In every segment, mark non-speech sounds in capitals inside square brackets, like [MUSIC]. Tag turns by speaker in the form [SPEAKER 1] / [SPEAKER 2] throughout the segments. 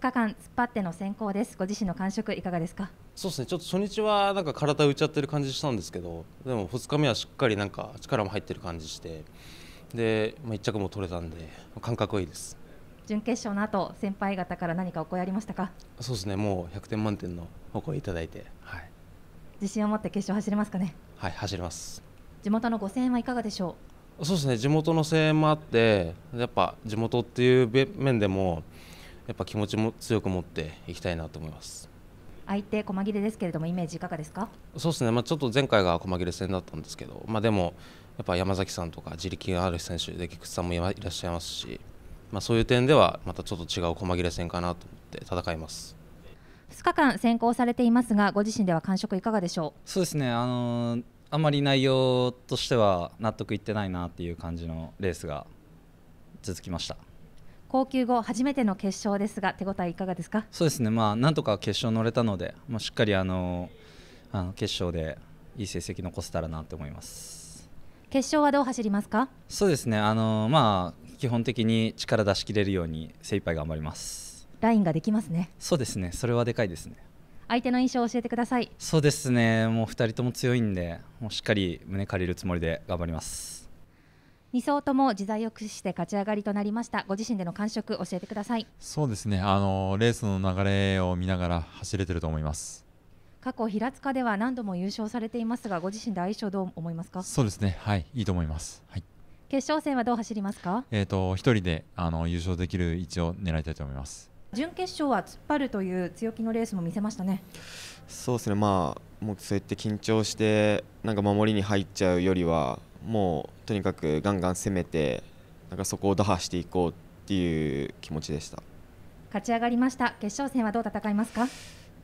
[SPEAKER 1] 2日間突っ張っての選考ですご自身の感触いかがですかそうですねちょっと初日はなんか体浮いちゃってる感じしたんですけどでも2日目はしっかりなんか力も入ってる感じしてで、まあ、1着も取れたんで感覚はいいです準決勝の後先輩方から何かお声ありましたかそうですねもう100点満点のお声いただいて、はい、自信を持って決勝走れますかねはい走ります地元の5 0円はいかがでしょうそうですね地元の声援もあってやっぱ地元っていう面でもやっぱ気持ちも強く持っていきたいなと思います。相手細切れですけれどもイメージいかがですかそうですね、まあ、ちょっと前回が細切れ戦だったんですけど、まあ、でもやっぱ山崎さんとか自力がある選手で菊池さんもいらっしゃいますし、まあ、そういう点ではまたちょっと違う細切れ戦かなと思って戦います2日間先行されていますがご自身では感触いかがでしょうそうですねあのー、あまり内容としては納得いってないなっていう感じのレースが続きました。高級後初めての決勝ですが手応えいかがですかそうですね、まあ、なんとか決勝乗れたので、もうしっかりあのあの決勝でいい成績残せたらなと思います決勝はどう走りますかそうですねあの、まあ、基本的に力出し切れるように精一杯頑張りますラインができますねそうですねそれはでかいですね相手の印象を教えてくださいそうですねもう2人とも強いんでもうしっかり胸借りるつもりで頑張ります二走とも自在を駆使して勝ち上がりとなりましたご自身での感触教えてくださいそうですねあのレースの流れを見ながら走れてると思います過去平塚では何度も優勝されていますがご自身で相性どう思いますかそうですねはいいいと思います、はい、決勝戦はどう走りますかえっ、ー、と一人であの優勝できる位置を狙いたいと思います準決勝は突っ張るという強気のレースも見せましたねそうですねまあもうそうやって緊張してなんか守りに入っちゃうよりはもうとにかくガンガン攻めてなんかそこを打破していこうっていう気持ちでした勝ち上がりました決勝戦はどう戦いますか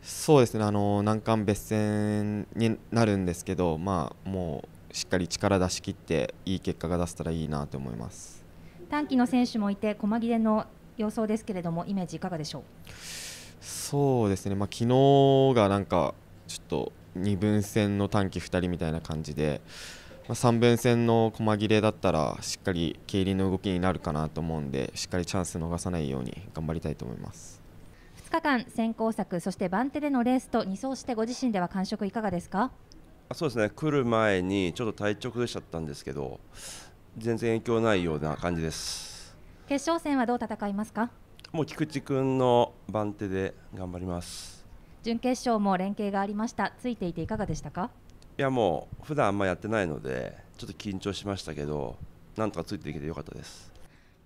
[SPEAKER 1] そうですねあの難関別戦になるんですけど、まあ、もうしっかり力出し切っていい結果が出せたらいいなと思います短期の選手もいて細切れの様相ですけれどもイメージいかがでしょうそうですね、まあ、昨日がなんかちょっと二分戦の短期二人みたいな感じでまあ、3分戦の細切れだったらしっかり競輪の動きになるかなと思うんでしっかりチャンス逃さないように頑張りたいと思います2日間、先行策そして番手でのレースと2走してご自身では感触いかがですかそうですね来る前にちょっと体調崩しちゃったんですけど全然影響ないような感じです決勝戦はどう戦いますかもう菊池君の番手で頑張ります準決勝も連携がありましたついていていかがでしたかいやもう普段あんまやってないのでちょっと緊張しましたけどなんとかついていけてよかったです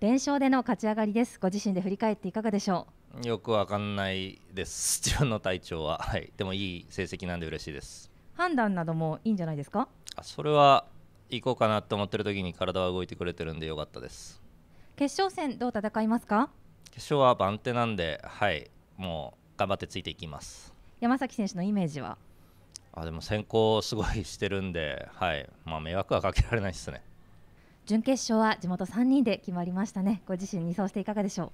[SPEAKER 1] 連勝での勝ち上がりですご自身で振り返っていかがでしょうよくわかんないです [LAUGHS] 自分の体調ははいでもいい成績なんで嬉しいです判断などもいいんじゃないですかあそれは行こうかなと思ってる時に体は動いてくれてるんでよかったです決勝戦どう戦いますか決勝は番手なんではいもう頑張ってついていきます山崎選手のイメージはあでも先行すごいしてるんで、[LAUGHS] はいまあ、迷惑はかけられないですね準決勝は地元3人で決まりましたね、ご自身、にそうしていかがでしょう。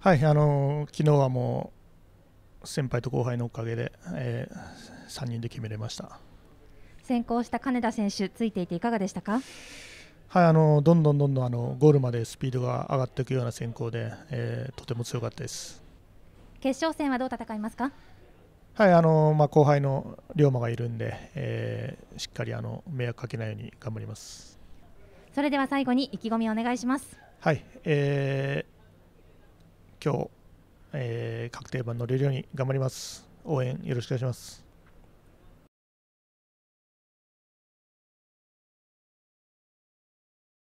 [SPEAKER 1] はいあの昨日はもう先輩と後輩のおかげで、えー、3人で決めれました先行した金田選手、ついていていかがでしたか。はい、あのどんどんどんどんあのゴールまでスピードが上がっていくような選考で、えー、とても強かったです決勝戦はどう戦いますかはいあの、まあ、後輩の龍馬がいるんで、えー、しっかりあの迷惑かけないように頑張りますそれでは最後に意気込みをお願いしますはい、えー、今日、えー、確定版乗れるように頑張ります応援よろしくお願いします